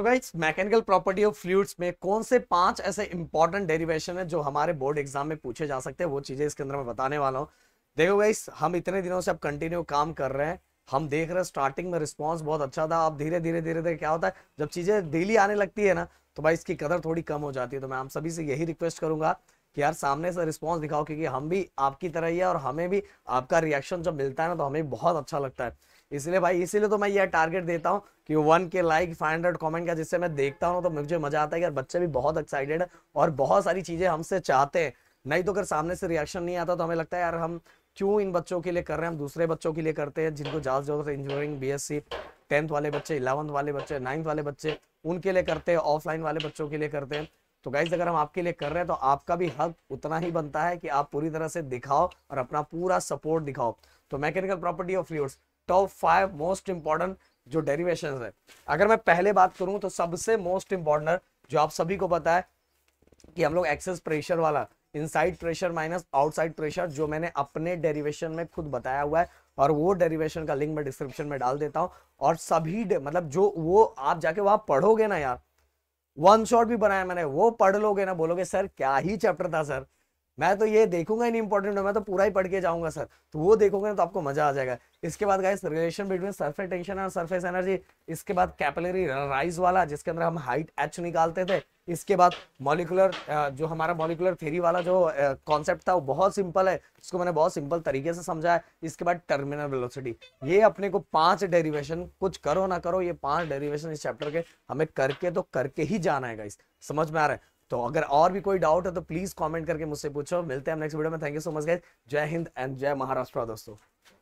तो guys mechanical property of fluids में कौन से पांच ऐसे इंपॉर्टेंट डेरिवेशन है जो हमारे बोर्ड एग्जाम में पूछे जा सकते हैं वो चीजें इसके अंदर मैं बताने वाला हूँ देखो गाइस हम इतने दिनों से अब कंटिन्यू काम कर रहे हैं हम देख रहे हैं स्टार्टिंग में रिस्पॉन्स बहुत अच्छा था अब धीरे धीरे धीरे धीरे क्या होता है जब चीजें डेली आने लगती है ना तो भाई इसकी कदर थोड़ी कम हो जाती है तो मैं हम सभी से यही रिक्वेस्ट करूंगा कि यार सामने से रिस्पॉन्स दिखाओ क्योंकि हम भी आपकी तरह ही है और हमें भी आपका रिएक्शन जब मिलता है ना तो हमें बहुत अच्छा लगता है इसलिए भाई इसीलिए तो मैं यह टारगेट देता हूँ कि वन के लाइक फाइव हंड्रेड कॉमेंट का जिससे मैं देखता हूँ तो मुझे मजा आता है कि यार बच्चे भी बहुत एक्साइटेड है और बहुत सारी चीज़ें हमसे चाहते हैं नहीं तो अगर सामने से रिएक्शन नहीं आता तो हमें लगता है यार हम क्यों इन बच्चों के लिए कर रहे हैं हम दूसरे बच्चों के लिए करते हैं जिनको ज़्यादा जरूरत है इंजीनियरिंग बीएससी टेंथ वाले बच्चे इलेवंथ वाले बच्चे नाइन्थ वाले बच्चे उनके लिए करते हैं ऑफलाइन वाले बच्चों के लिए करते हैं तो गाइज अगर हम आपके लिए कर रहे हैं तो आपका भी हक उतना ही बनता है कि आप पूरी तरह से दिखाओ और अपना पूरा सपोर्ट दिखाओ तो mechanical property of fluids top five most important जो डेरिवेशन है अगर मैं पहले बात करूं तो सबसे मोस्ट इंपॉर्टेंट जो आप सभी को पता है कि हम लोग एक्सेस प्रेशर वाला inside pressure minus outside pressure जो मैंने अपने डेरिवेशन में खुद बताया हुआ है और वो डेरिवेशन का लिंक मैं डिस्क्रिप्शन में डाल देता हूं और सभी मतलब जो वो आप जाके वहां पढ़ोगे ना यार वन शॉट भी बनाया मैंने वो पढ़ लोगे ना बोलोगे सर क्या ही चैप्टर था सर मैं तो ये देखूंगा ही नहीं इंपॉर्टेंट मैं तो पूरा ही पढ़ के जाऊंगा सर तो वो देखोगे ना तो आपको मजा आ जाएगा इसके बाद guys relation between surface tension और सरफेस एनर्जी इसके बाद कैपिलरी राइज वाला जिसके अंदर हम हाइट एच निकालते थे इसके बाद मॉलिकुलर जो हमारा मॉलिकुलर थेरी वाला जो कॉन्सेप्ट था वो बहुत सिंपल है इसको मैंने बहुत सिंपल तरीके से समझाया इसके बाद टर्मिनल वेलोसिटी ये अपने को पांच डेरिवेशन कुछ करो ना करो ये पांच डेरिवेशन इस चैप्टर के हमें करके तो करके ही जाना है गाइस समझ में आ रहा है तो अगर और भी कोई डाउट है तो प्लीज कॉमेंट करके मुझसे पूछो मिलते हैं नेक्स्ट वीडियो में thank you so much guys Jai Hind and जय महाराष्ट्र दोस्तों